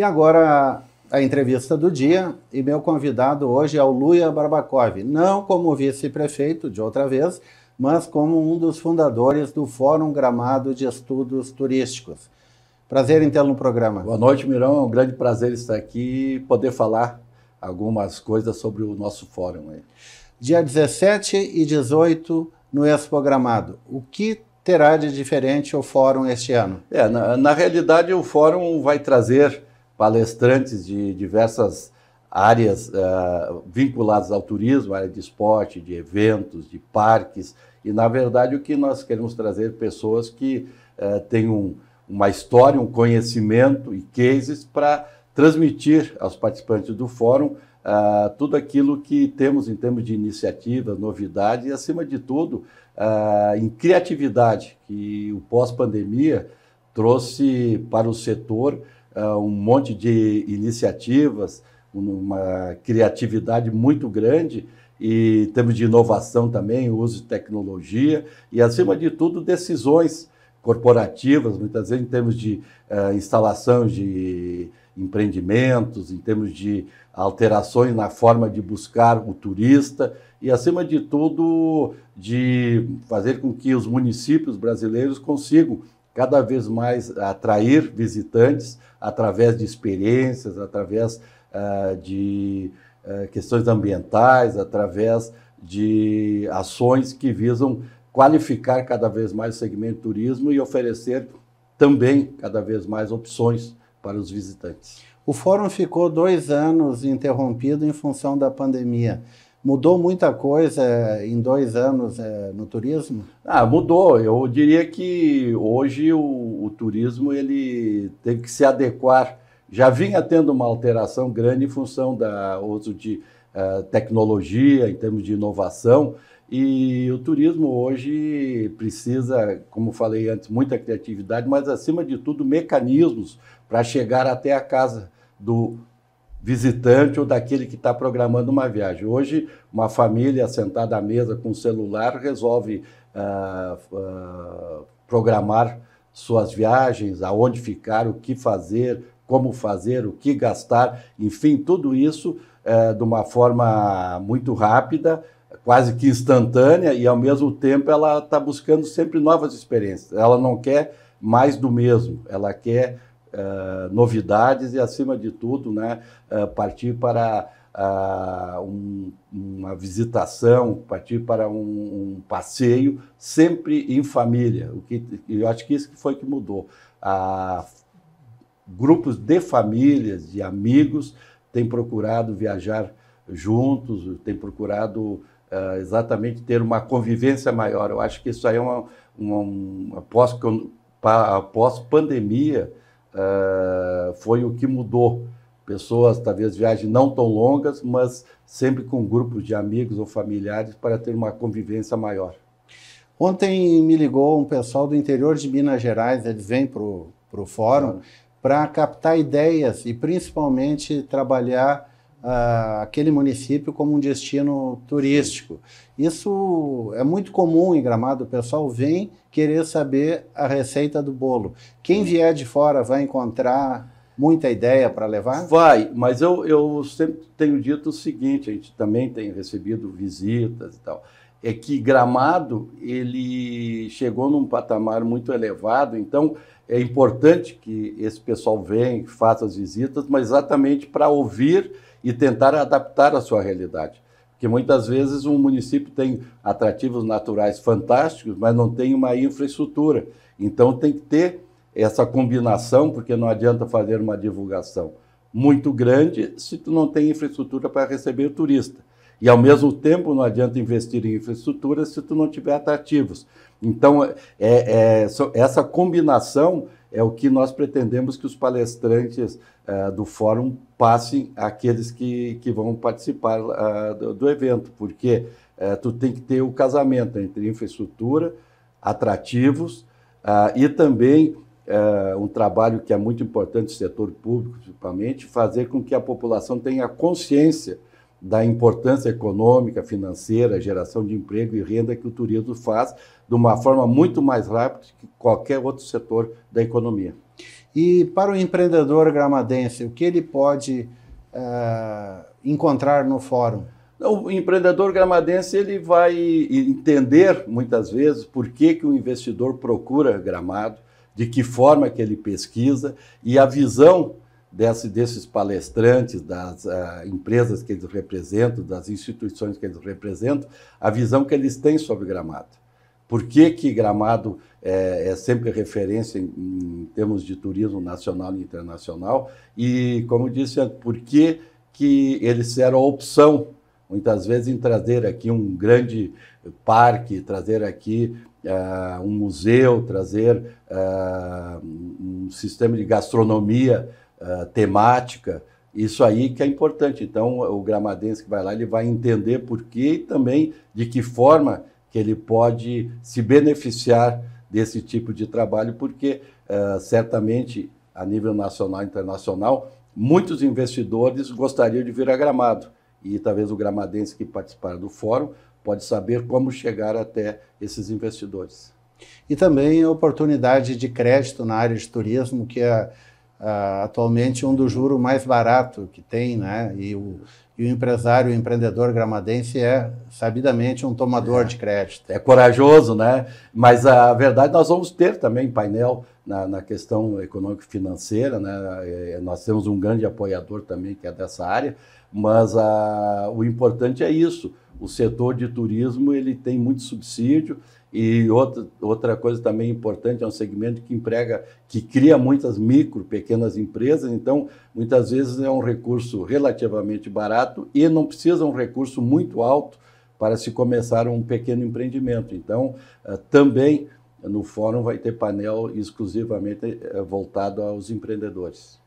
E agora a entrevista do dia e meu convidado hoje é o Luia Barbakov, não como vice-prefeito de outra vez, mas como um dos fundadores do Fórum Gramado de Estudos Turísticos. Prazer em tê-lo no programa. Boa noite, Mirão. É um grande prazer estar aqui e poder falar algumas coisas sobre o nosso fórum. Aí. Dia 17 e 18 no Expo Gramado. O que terá de diferente o fórum este ano? É, na, na realidade, o fórum vai trazer palestrantes de diversas áreas uh, vinculadas ao turismo, área de esporte, de eventos, de parques. E, na verdade, o que nós queremos trazer pessoas que uh, eh, tenham uma história, um conhecimento e cases para transmitir aos participantes do fórum uh, tudo aquilo que temos em termos de iniciativas, novidades e, acima de tudo, em criatividade que o pós-pandemia trouxe para o setor é, um monte de iniciativas, uma criatividade muito grande e temos de inovação também, uso de tecnologia e, acima de tudo, decisões corporativas, muitas vezes em termos de uh, instalação de empreendimentos, em termos de alterações na forma de buscar o turista e, acima de tudo, de fazer com que os municípios brasileiros consigam cada vez mais atrair visitantes através de experiências, através uh, de uh, questões ambientais, através de ações que visam qualificar cada vez mais o segmento turismo e oferecer também cada vez mais opções para os visitantes. O fórum ficou dois anos interrompido em função da pandemia. Mudou muita coisa eh, em dois anos é, no turismo? Ah, mudou. Eu diria que hoje o, o, turismo ele tem que se adequar. Já vinha tendo uma alteração grande em função do uso de uh, tecnologia, em termos de inovação, e o turismo hoje precisa, como falei antes, muita criatividade, mas acima de tudo mecanismos para chegar até a casa do visitante ou daquele que está programando uma viagem. Hoje, uma família sentada à mesa com o um celular resolve uh, uh, programar suas viagens, aonde ficar, o que fazer, como fazer, o que gastar, enfim, tudo isso uh, de uma forma muito rápida, quase que instantânea, e ao mesmo tempo ela está buscando sempre novas experiências. Ela não quer mais do mesmo, ela quer uh, novidades e, acima de tudo, né, uh, partir para uh, um, uma visitação, partir para um, um, passeio, sempre em família. O que, eu acho que isso foi que mudou. Ah, grupos de famílias, de amigos, têm procurado viajar juntos, têm procurado Uh, exatamente ter uma convivência maior. Eu acho que isso aí é uma, uma, uma pós-pandemia, pós pandemia ah, foi o que mudou. Pessoas, talvez viagens não tão longas, mas sempre com grupos de amigos ou familiares para ter uma convivência maior. Ontem me ligou um pessoal do interior de Minas Gerais, eles vêm para o fórum, claro. para captar ideias e principalmente trabalhar uh, aquele município como um destino turístico. Isso é muito comum em Gramado, o pessoal vem querer saber a receita do bolo. Quem vier de fora vai encontrar muita ideia para levar? Vai, mas eu, eu sempre tenho dito o seguinte, a gente também tem recebido visitas e tal, é que Gramado ele chegou num patamar muito elevado, então é importante que esse pessoal venha, que faça as visitas, mas exatamente para ouvir e tentar adaptar à sua realidade. Porque muitas vezes um município tem atrativos naturais fantásticos, mas não tem uma infraestrutura. Então tem que ter essa combinação, porque não adianta fazer uma divulgação muito grande se tu não tem infraestrutura para receber o turista. E, ao mesmo tempo, não adianta investir em infraestrutura se tu não tiver atrativos. Então, é, é, é essa combinação é o que nós pretendemos que os palestrantes é, do fórum passem àqueles que, que vão participar é, do, do, evento, porque tu tem que ter o casamento entre infraestrutura, atrativos e também um trabalho que é muito importante do setor público, principalmente, fazer com que a população tenha consciência da importância econômica, financeira, geração de emprego e renda que o turismo faz de uma forma muito mais rápida que qualquer outro setor da economia. E para o empreendedor gramadense, o que ele pode uh, encontrar no fórum? O empreendedor gramadense ele vai entender muitas vezes por que, que o investidor procura gramado, de que forma que ele pesquisa e a visão desse, desses palestrantes, das uh, empresas que eles representam, das instituições que eles representam, a visão que eles têm sobre Gramado. Por que, que Gramado é, é, sempre referência em, em, termos de turismo nacional e internacional? E, como eu disse, por que, que eles serão a opção, muitas vezes, em trazer aqui um grande parque, trazer aqui uh, um museu, trazer uh, um sistema de gastronomia eh, temática, isso aí que é importante. Então, o gramadense que vai lá, ele vai entender por que e também de que forma que ele pode se beneficiar desse tipo de trabalho, porque uh, certamente a nível nacional e internacional, muitos investidores gostariam de vir a Gramado. E talvez o gramadense que participar do fórum pode saber como chegar até esses investidores. E também a oportunidade de crédito na área de turismo, que é Uh, atualmente um do juro mais barato que tem, né? E o, e o empresário, o empreendedor gramadense é sabidamente um tomador é, de crédito. É corajoso, né? Mas a verdade, nós vamos ter também painel na, na questão econômico-financeira, né? É, nós temos um grande apoiador também que é dessa área. Mas a, o importante é isso. O setor de turismo ele tem muito subsídio e outra, outra coisa também importante é um segmento que emprega, que cria muitas micro, pequenas empresas. Então, muitas vezes é um recurso relativamente barato e não precisa um recurso muito alto para se começar um pequeno empreendimento. Então, eh, também no fórum vai ter painel exclusivamente eh, voltado aos empreendedores.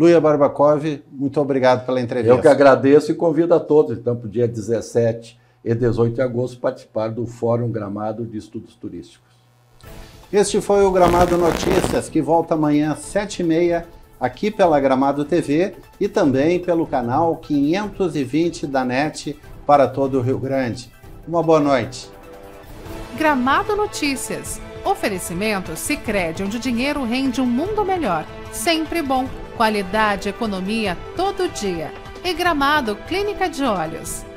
Luia Barbakov, muito obrigado pela entrevista. Eu que agradeço e convido a todos, então, para o dia 17 e 18 de agosto, participar do Fórum Gramado de Estudos Turísticos. Este foi o Gramado Notícias, que volta amanhã às 7h30, aqui pela Gramado TV e também pelo canal 520 da NET para todo o Rio Grande. Uma boa noite. Gramado Notícias. Oferecimento Sicredi onde o dinheiro rende um mundo melhor. Sempre bom. Qualidade e economia todo dia. E Gramado Clínica de Olhos.